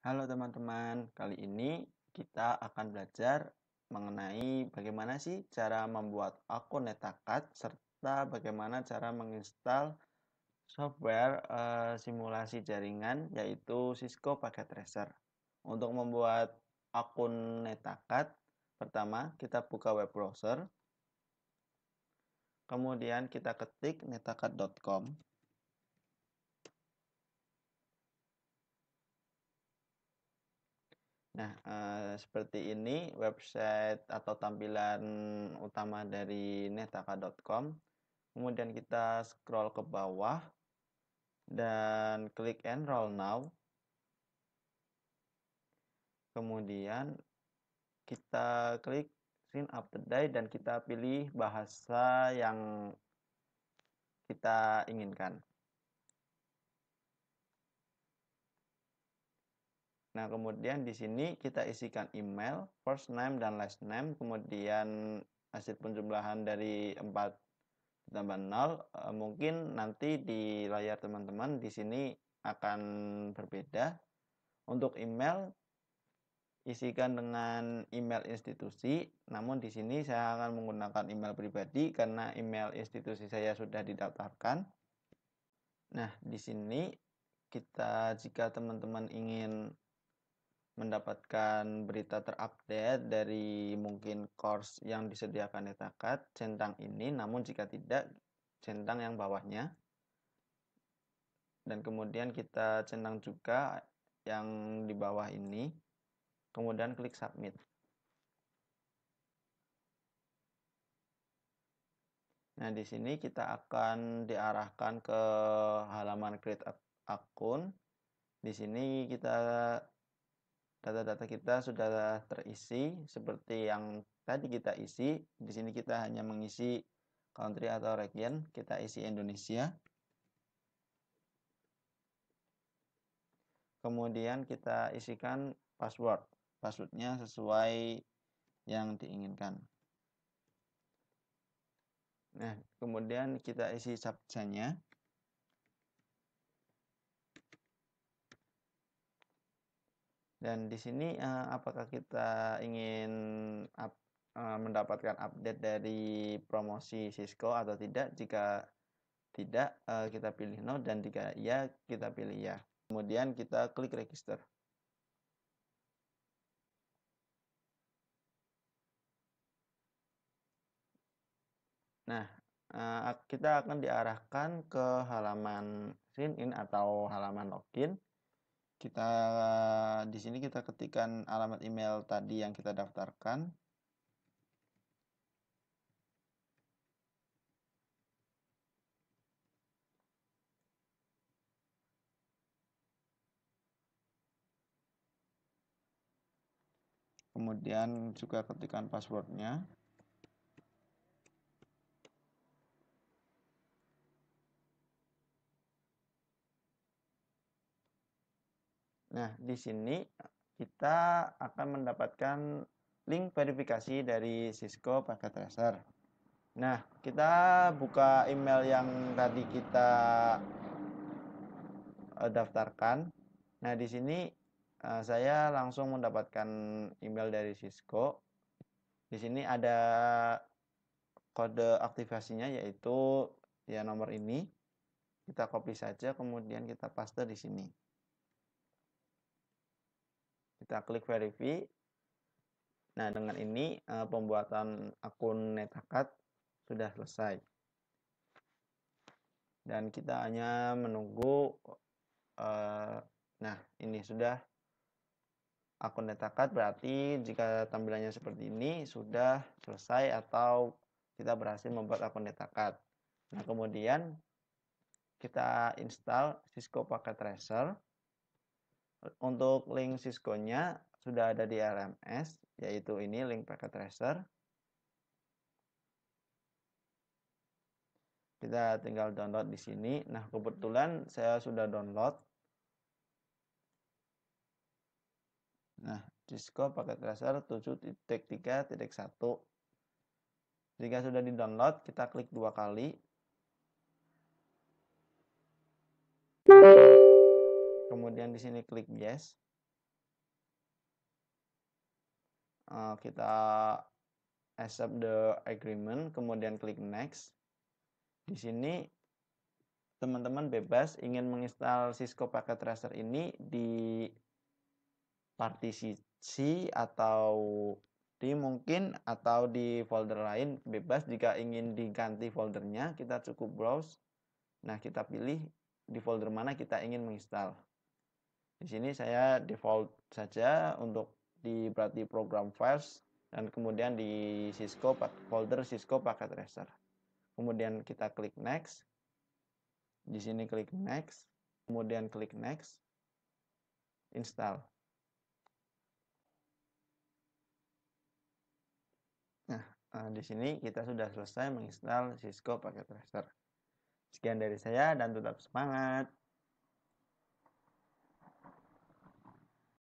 Halo teman-teman, kali ini kita akan belajar mengenai bagaimana sih cara membuat akun netakat serta bagaimana cara menginstal software e, simulasi jaringan yaitu Cisco Packet Tracer. Untuk membuat akun netakat, pertama kita buka web browser. Kemudian kita ketik netakat.com. Nah, e, seperti ini website atau tampilan utama dari netaka.com. Kemudian kita scroll ke bawah dan klik enroll now. Kemudian kita klik sign up today dan kita pilih bahasa yang kita inginkan. Nah, kemudian di sini kita isikan email, first name dan last name, kemudian hasil penjumlahan dari 4 tambah 0. Eh, mungkin nanti di layar teman-teman di sini akan berbeda. Untuk email isikan dengan email institusi, namun di sini saya akan menggunakan email pribadi karena email institusi saya sudah didaftarkan. Nah, di sini kita jika teman-teman ingin mendapatkan berita terupdate dari mungkin course yang disediakan Etakat centang ini namun jika tidak centang yang bawahnya dan kemudian kita centang juga yang di bawah ini kemudian klik submit Nah, di sini kita akan diarahkan ke halaman create akun. Di sini kita data-data kita sudah terisi seperti yang tadi kita isi. Di sini kita hanya mengisi country atau region, kita isi Indonesia. Kemudian kita isikan password. Passwordnya sesuai yang diinginkan. Nah, kemudian kita isi captcha Dan di sini uh, apakah kita ingin up, uh, mendapatkan update dari promosi Cisco atau tidak? Jika tidak, uh, kita pilih no dan jika iya, kita pilih ya. Kemudian kita klik register. Nah, kita akan diarahkan ke halaman sign in atau halaman login kita di sini kita ketikkan alamat email tadi yang kita daftarkan kemudian juga ketikkan passwordnya Nah, di sini eh, kita akan mendapatkan link verifikasi dari Cisco Packet Tracer. Nah, kita buka email yang tadi kita eh, daftarkan. Nah, di sini eh, saya langsung mendapatkan email dari Cisco. Di sini ada kode aktivasinya yaitu ya nomor ini. Kita copy saja kemudian kita paste di sini kita klik verify nah dengan ini eh, pembuatan akun NetAcad sudah selesai dan kita hanya menunggu eh, nah ini sudah akun NetAcad berarti jika tampilannya seperti ini sudah selesai atau kita berhasil membuat akun NetAcad nah kemudian kita install Cisco Packet Tracer untuk link Cisco-nya sudah ada di LMS, yaitu ini link packet tracer. Kita tinggal download di sini. Nah, kebetulan saya sudah download. Nah, Cisco Packet tracer 7.3.1. Jika sudah di-download, kita klik dua kali kemudian di sini klik yes eh, kita accept the agreement kemudian klik next di sini teman-teman bebas ingin menginstal Cisco Packet Tracer ini di partisi C atau di mungkin atau di folder lain bebas jika ingin diganti foldernya kita cukup browse nah kita pilih di folder mana kita ingin menginstal di sini saya default saja untuk di berarti program files dan kemudian di Cisco folder Cisco Packet Tracer. Kemudian kita klik next. Di sini klik next, kemudian klik next. Install. Nah, eh, di sini kita sudah selesai menginstal Cisco Packet Tracer. Sekian dari saya dan tetap semangat.